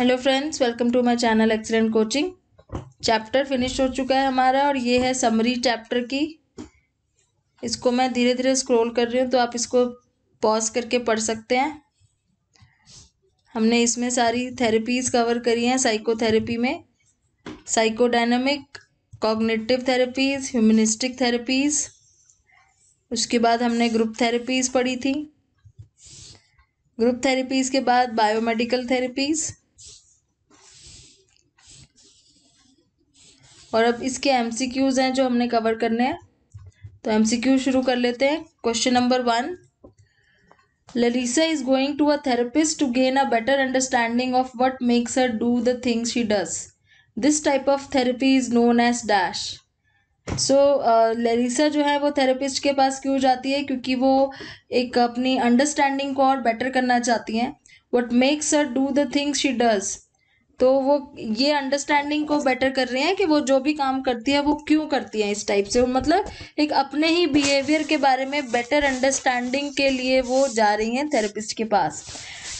Hello friends welcome to my channel excellent coaching chapter finish हो चुका है हमारा और ये है समरी चैप्टर की इसको मैं धीरे धीरे स्क्रॉल कर रही हूँ तो आप इसको पॉज करके पढ़ सकते हैं हमने इसमें सारी थेरेपीज़ कवर करी हैं साइकोथेरेपी में psychodynamic cognitive therapies humanistic therapies उसके बाद हमने ग्रुप थेरेपीज़ पढ़ी थी ग्रुप थेरेपीज़ के बाद बायोमेडिकल थेरेपीज़ और अब इसके एम सी क्यूज़ हैं जो हमने कवर करने हैं तो एम सी क्यू शुरू कर लेते हैं question number one Lalisa is going to a therapist to gain a better understanding of what makes a do the things she does this type of therapy is known as dash so Lalisa जो है वो therapist के पास क्यों जाती है क्योंकि वो एक अपनी अंडरस्टैंडिंग को और बेटर करना चाहती हैं what makes a do the things she does तो वो ये अंडरस्टैंडिंग को बेटर कर रहे हैं कि वो जो भी काम करती है वो क्यों करती है इस टाइप से मतलब एक अपने ही बिहेवियर के बारे में बेटर अंडरस्टैंडिंग के लिए वो जा रही हैं थेरेपिस्ट के पास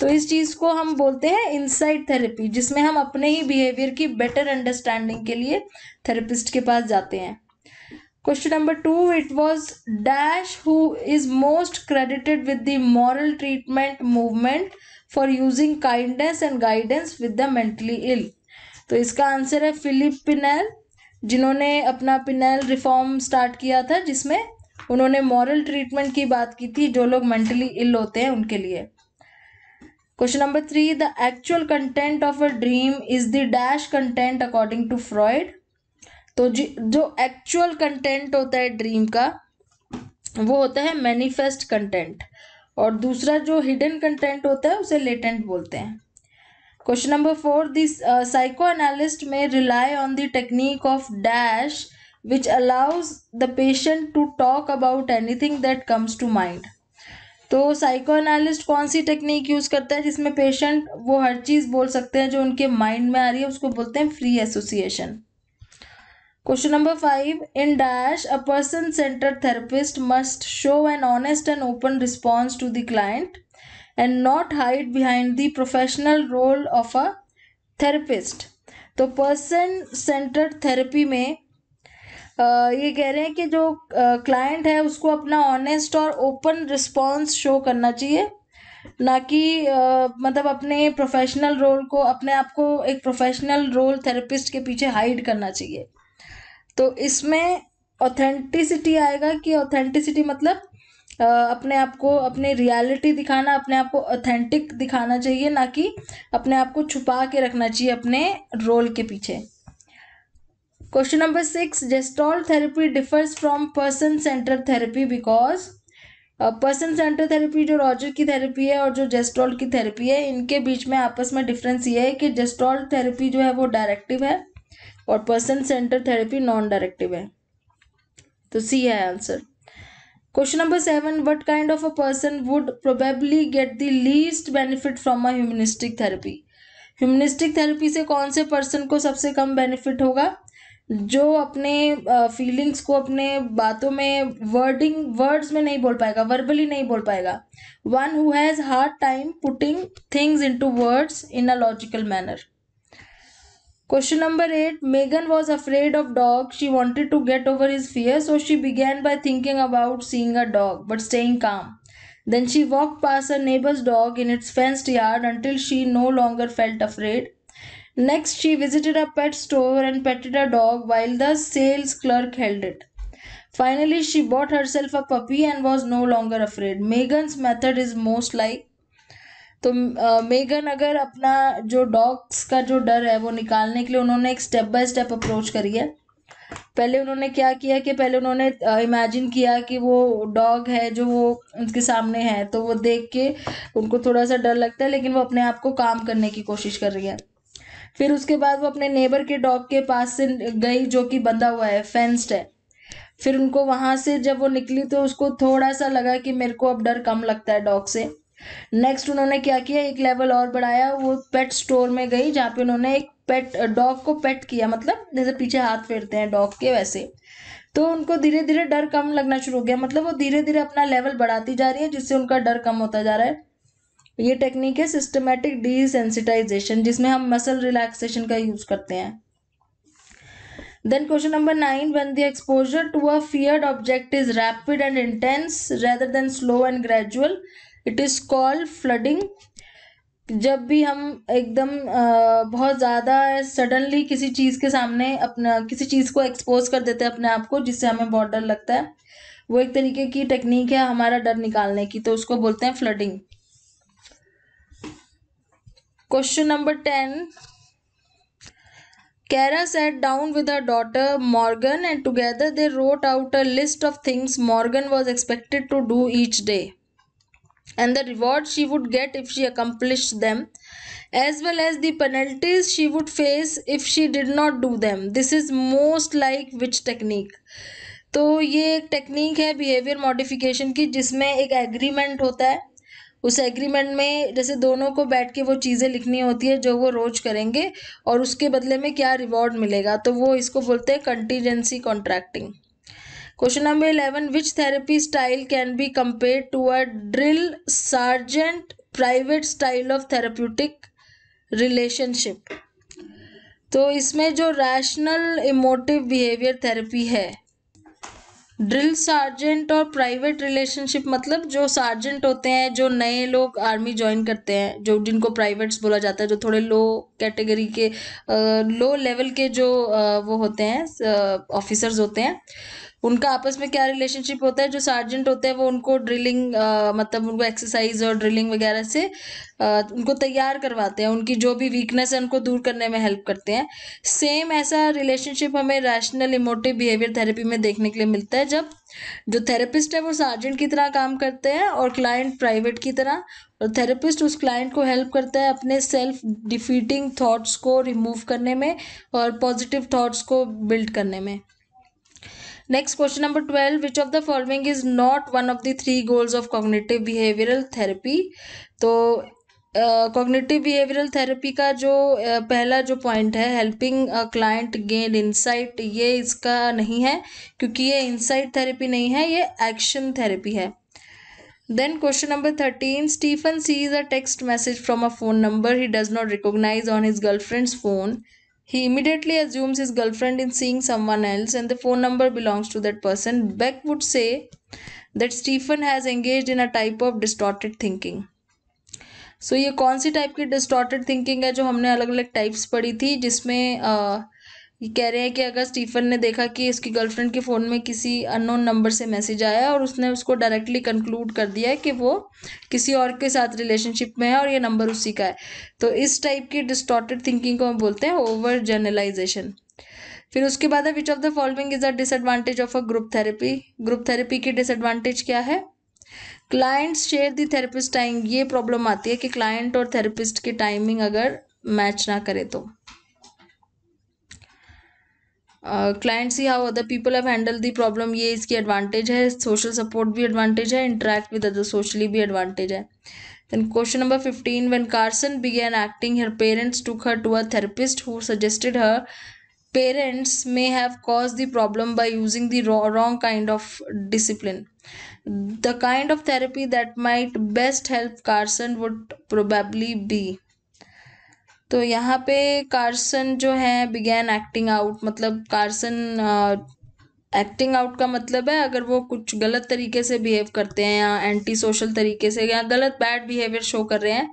तो इस चीज़ को हम बोलते हैं इनसाइड थेरेपी जिसमें हम अपने ही बिहेवियर की बेटर अंडरस्टैंडिंग के लिए थेरेपिस्ट के पास जाते हैं question number two it was dash who is most credited with the moral treatment movement for using kindness and guidance with the mentally ill तो इसका आंसर है फिलिप पिनेल जिन्होंने अपना पिनेल रिफॉर्म स्टार्ट किया था जिसमें उन्होंने मॉरल ट्रीटमेंट की बात की थी जो लोग मेंटली इल होते हैं उनके लिए question number three the actual content of a dream is the dash content according to Freud तो जो एक्चुअल कंटेंट होता है ड्रीम का वो होता है मैनिफेस्ट कंटेंट और दूसरा जो हिडन कंटेंट होता है उसे लेटेंट बोलते हैं question number four this psychoanalyst में rely on the technique of dash which allows the patient to talk about anything that comes to mind तो साइको एनालिस्ट कौन सी टेक्निक यूज़ करता है जिसमें पेशेंट वो हर चीज़ बोल सकते हैं जो उनके माइंड में आ रही है उसको बोलते हैं free association question number five in dash a person centre therapist must show an honest and open response to the client and not hide behind the professional role of a therapist तो person centre therapy में ये कह रहे हैं कि जो client है उसको अपना ऑनेस्ट और ओपन रिस्पॉन्स शो करना चाहिए ना कि मतलब अपने प्रोफेशनल रोल को अपने आप को एक प्रोफेशनल रोल थेरेपिस्ट के पीछे हाइड करना चाहिए तो इसमें ऑथेंटिसिटी आएगा कि ऑथेंटिसिटी मतलब अपने आप को अपने रियलिटी दिखाना अपने आप को ऑथेंटिक दिखाना चाहिए ना कि अपने आप को छुपा के रखना चाहिए अपने रोल के पीछे question number six gestalt therapy differs from person centre therapy because person centre therapy जो रॉजर की थेरेपी है और जो जेस्टॉल की थेरेपी है इनके बीच में आपस में डिफरेंस ये है कि जेस्टॉल थेरेपी जो है वो डायरेक्टिव है और person centre therapy non directive है तो सी है answer question number seven what kind of a person would probably get the least benefit from a humanistic therapy humanistic therapy से कौन से पर्सन को सबसे कम बेनिफिट होगा जो अपने फीलिंग्स को अपने बातों में वर्डिंग वर्ड्स में नहीं बोल पाएगा वर्बली नहीं बोल पाएगा one who has hard time putting things into words in a logical manner Question number 8 Megan was afraid of dogs. She wanted to get over his fear, so she began by thinking about seeing a dog but staying calm. Then she walked past her neighbor's dog in its fenced yard until she no longer felt afraid. Next, she visited a pet store and petted a dog while the sales clerk held it. Finally, she bought herself a puppy and was no longer afraid. Megan's method is most like तो Megan अगर अपना जो dogs का जो डर है वो निकालने के लिए उन्होंने एक स्टेप बाय स्टेप अप्रोच करी है पहले उन्होंने क्या किया कि पहले उन्होंने इमेजिन किया कि वो डॉग है जो वो उनके सामने है तो वो देख के उनको थोड़ा सा डर लगता है लेकिन वो अपने आप को काम करने की कोशिश कर रही है फिर उसके बाद वो अपने नेबर के डॉग के पास से गई जो कि बंधा हुआ है फेंस्ड है फिर उनको वहाँ से जब वो निकली तो उसको थोड़ा सा लगा कि मेरे को अब डर कम लगता है डॉग से नेक्स्ट उन्होंने क्या किया एक लेवल और बढ़ाया वो पेट स्टोर में गई जहाँ पे उन्होंने एक पेट डॉग को पेट किया मतलब जैसे पीछे हाथ फेरते हैं डॉग के वैसे तो उनको धीरे धीरे डर कम लगना शुरू हो गया मतलब वो धीरे धीरे अपना लेवल बढ़ाती जा रही है जिससे उनका डर कम होता जा रहा है ये टेक्निक है सिस्टमेटिक डिसेंसिटाइजेशन जिसमें हम मसल रिलैक्सेशन का यूज़ करते हैं then question number nine when the exposure to a feared object is rapid and intense rather than slow and gradual it is called flooding जब भी हम एकदम बहुत ज़्यादा सडनली किसी चीज़ के सामने अपना किसी चीज़ को एक्सपोज कर देते हैं अपने आप को जिससे हमें बहुत डर लगता है वो एक तरीके की टेक्निक है हमारा डर निकालने की तो उसको बोलते हैं flooding question number ten Kara sat down with her daughter Morgan and together they wrote out a list of things Morgan was expected to do each day and the reward she would get if she accomplished them, as well as the penalties she would face if she did not do them. This is most like which technique? तो ये एक technique है behaviour modification की जिसमें एक agreement होता है उस एग्रीमेंट में जैसे दोनों को बैठ के वो चीज़ें लिखनी होती है जो वो रोज करेंगे और उसके बदले में क्या रिवॉर्ड मिलेगा तो वो इसको बोलते हैं contingency contracting question number eleven which therapy style can be compare to a drill sergeant private style of therapeutic relationship तो इसमें जो रैशनल इमोटिव बिहेवियर थेरेपी है ड्रिल सार्जेंट और प्राइवेट रिलेशनशिप मतलब जो सार्जेंट होते हैं जो नए लोग आर्मी ज्वाइन करते हैं जो जिनको प्राइवेट्स बोला जाता है जो थोड़े लो कैटेगरी के लो लेवल के जो आ, वो होते हैं ऑफिसर्स होते हैं उनका आपस में क्या रिलेशनशिप होता है जो सार्जेंट होते हैं वो उनको ड्रिलिंग आ, मतलब उनको एक्सरसाइज और ड्रिलिंग वगैरह से आ, उनको तैयार करवाते हैं उनकी जो भी वीकनेस है उनको दूर करने में हेल्प करते हैं सेम ऐसा रिलेशनशिप हमें रैशनल इमोटिव बिहेवियर थेरेपी में देखने के लिए मिलता है जब जो थेरेपिस्ट है वो सार्जेंट की तरह काम करते हैं और क्लाइंट प्राइवेट की तरह और थेरेपिस्ट उस क्लाइंट को हेल्प करता है अपने सेल्फ डिफीटिंग थॉट्स को रिमूव करने में और पॉजिटिव थॉट्स को बिल्ड करने में next question number twelve which of the following is not one of the three goals of cognitive behavioural therapy तो कॉग्निटिव बिहेवियरल थेरेपी का जो uh, पहला जो पॉइंट है हेल्पिंग क्लाइंट गेन इनसाइट ये इसका नहीं है क्योंकि ये इनसाइट थेरेपी नहीं है ये एक्शन थेरेपी है then question number thirteen Stephen sees a text message from a phone number he does not recognise on his girlfriend's phone He immediately assumes his girlfriend is seeing someone else and the phone number belongs to that person. Beck would say that Stephen has engaged in a type of distorted thinking. So so, ये कौन सी type की distorted thinking है जो हमने अलग अलग types पढ़ी थी जिसमें uh, ये कह रहे हैं कि अगर स्टीफन ने देखा कि इसकी गर्लफ्रेंड के फ़ोन में किसी अननोन नंबर से मैसेज आया और उसने उसको डायरेक्टली कंक्लूड कर दिया कि वो किसी और के साथ रिलेशनशिप में है और ये नंबर उसी का है तो इस टाइप की डिस्टॉर्टेड थिंकिंग को हम बोलते हैं ओवर जर्नलाइजेशन फिर उसके बाद है which of the following is a disadvantage of a group therapy group therapy की डिसएडवांटेज क्या है clients share the therapist time ये प्रॉब्लम आती है कि क्लाइंट और थेरेपिस्ट की टाइमिंग अगर मैच ना करे तो clients see how other people have handle the problem ये इसकी एडवांटेज है सोशल सपोर्ट भी एडवांटेज है इंटरेक्ट विद अदर सोशली भी एडवांटेज है then question number fifteen when Carson began acting her parents to her to a therapist who suggested her parents may have cause the problem by using the wrong kind of discipline the kind of therapy that might best help Carson would probably be तो यहाँ पे Carson जो है began acting out मतलब Carson acting out का मतलब है अगर वो कुछ गलत तरीके से बिहेव करते हैं या एंटी सोशल तरीके से या गलत बैड बिहेवियर शो कर रहे हैं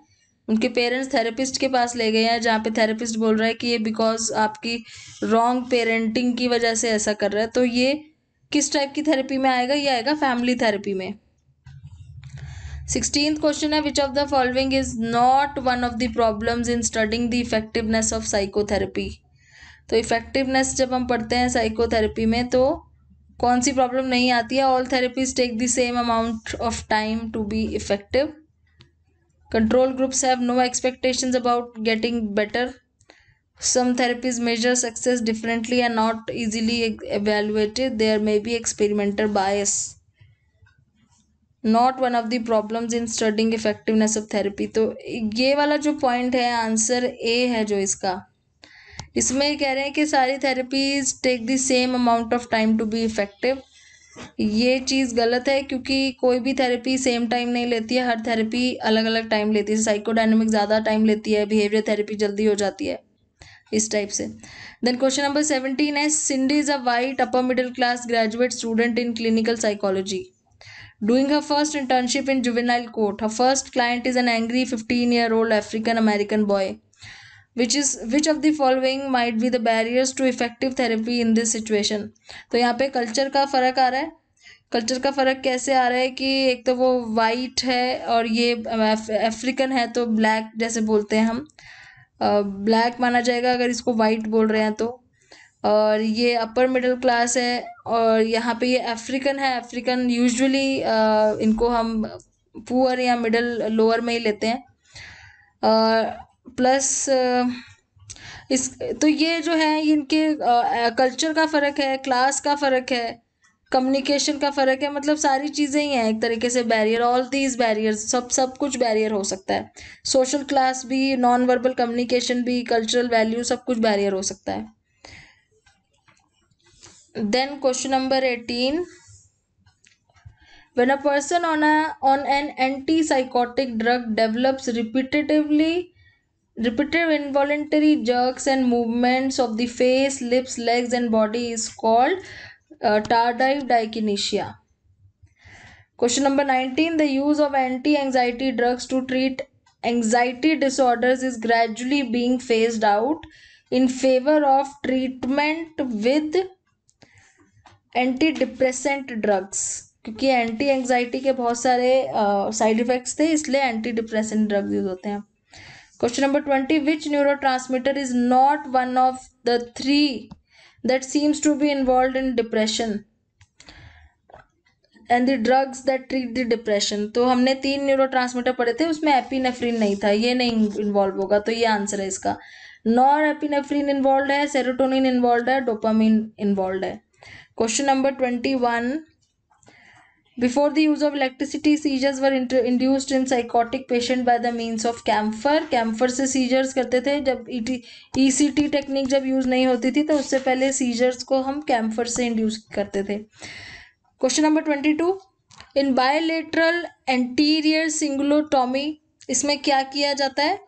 उनके पेरेंट्स थेरेपिस्ट के पास ले गए हैं जहाँ पे थेरेपिस्ट बोल रहा है कि ये बिकॉज आपकी रॉन्ग पेरेंटिंग की वजह से ऐसा कर रहा है तो ये किस टाइप की थेरेपी में आएगा ये आएगा फैमिली थेरेपी में सिक्सटीन क्वेश्चन है which of the following is not one of the problems in studying the effectiveness of psychotherapy तो इफेक्टिवनेस जब हम पढ़ते हैं साइकोथेरेपी में तो कौन सी प्रॉब्लम नहीं आती है all therapies take the same amount of time to be effective control groups have no expectations about getting better some therapies measure success differently are not easily evaluated there may be experimental bias not one of the problems in studying effectiveness of therapy तो ये वाला जो point है answer A है जो इसका इसमें कह रहे हैं कि सारी therapies take the same amount of time to be effective ये चीज़ गलत है क्योंकि कोई भी थेरेपी सेम टाइम नहीं लेती है हर थेरेपी अलग अलग टाइम लेती है साइकोडाइनमिक ज़्यादा टाइम लेती है बिहेवियर थेरेपी जल्दी हो जाती है इस टाइप से देन क्वेश्चन नंबर सेवनटीन है Cindy is a white upper middle class graduate student in clinical psychology Doing her first internship in juvenile court, her first client is an angry 15 year old African American boy. Which is which of the following might be the barriers to effective therapy in this situation? तो यहाँ पे culture का फ़र्क आ रहा है culture का फ़र्क कैसे आ रहा है कि एक तो वो वाइट है और ये अफ्रीकन है तो ब्लैक जैसे बोलते हैं हम ब्लैक माना जाएगा अगर इसको वाइट बोल रहे हैं तो और ये अपर मिडिल क्लास है और यहाँ पे ये अफ्रीकन है अफ्रीकन यूजुअली इनको हम पुअर या मिडिल लोअर में ही लेते हैं प्लस इस तो ये जो है इनके कल्चर का फ़र्क है क्लास का फ़र्क है कम्युनिकेशन का फ़र्क है मतलब सारी चीज़ें ही हैं एक तरीके से बैरियर ऑल दीज बैरियर सब सब कुछ बैरियर हो सकता है सोशल क्लास भी नॉन वर्बल कम्युनिकेशन भी कल्चरल वैल्यू सब कुछ बैरियर हो सकता है then question number 18 when a person on a on an antipsychotic drug develops repetitively repetitive involuntary jerks and movements of the face lips legs and body is called uh, tardive dyskinesia question number 19 the use of anti-anxiety drugs to treat anxiety disorders is gradually being phased out in favor of treatment with antidepressant drugs क्योंकि anti anxiety के बहुत सारे side uh, effects थे इसलिए anti antidepressant drugs use होते हैं question number twenty which neurotransmitter is not one of the three that seems to be involve in depression and the drugs that treat the depression तो हमने तीन neuro transmitter पढ़े थे उसमें epinephrine नहीं था ये नहीं इन्वॉल्व होगा तो ये आंसर है इसका नॉर नफरीन इन्वॉल्व है सेरोटोनिन इन्वॉल्व है डोपामिन इन्वॉल्व है question number twenty one before the use of electricity seizures were induced in psychotic patient by the means of camphor camphor से सीजर्स करते थे जब ई सी टी टेक्निक जब use नहीं होती थी तो उससे पहले सीजर्स को हम कैम्फर से इंड्यूस करते थे question number twenty two in bilateral anterior cingulotomy इसमें क्या किया जाता है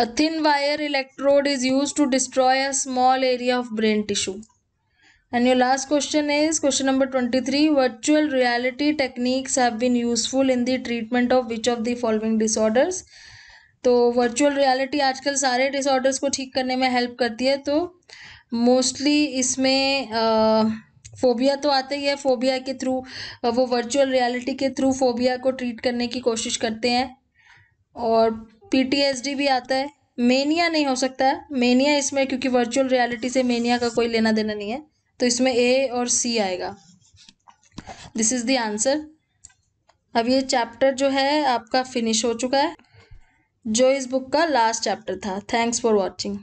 a thin wire electrode is use to destroy a small area of brain tissue And your last question is question number 23 virtual reality techniques have been useful in the treatment of which of the following disorders तो virtual reality आजकल सारे disorders को ठीक करने में help करती है तो मोस्टली इसमें फोबिया तो आते ही है फोबिया के थ्रू वो वर्चुअल रियलिटी के थ्रू फोबिया को ट्रीट करने की कोशिश करते हैं और पीटीएसडी भी आता है मेनिया नहीं हो सकता है मेनिया इसमें क्योंकि वर्चुअल रियलिटी से मेनिया का कोई लेना देना नहीं है तो इसमें ए और सी आएगा दिस इज़ द आंसर अब ये चैप्टर जो है आपका फिनिश हो चुका है जो इस बुक का लास्ट चैप्टर था थैंक्स फॉर वॉचिंग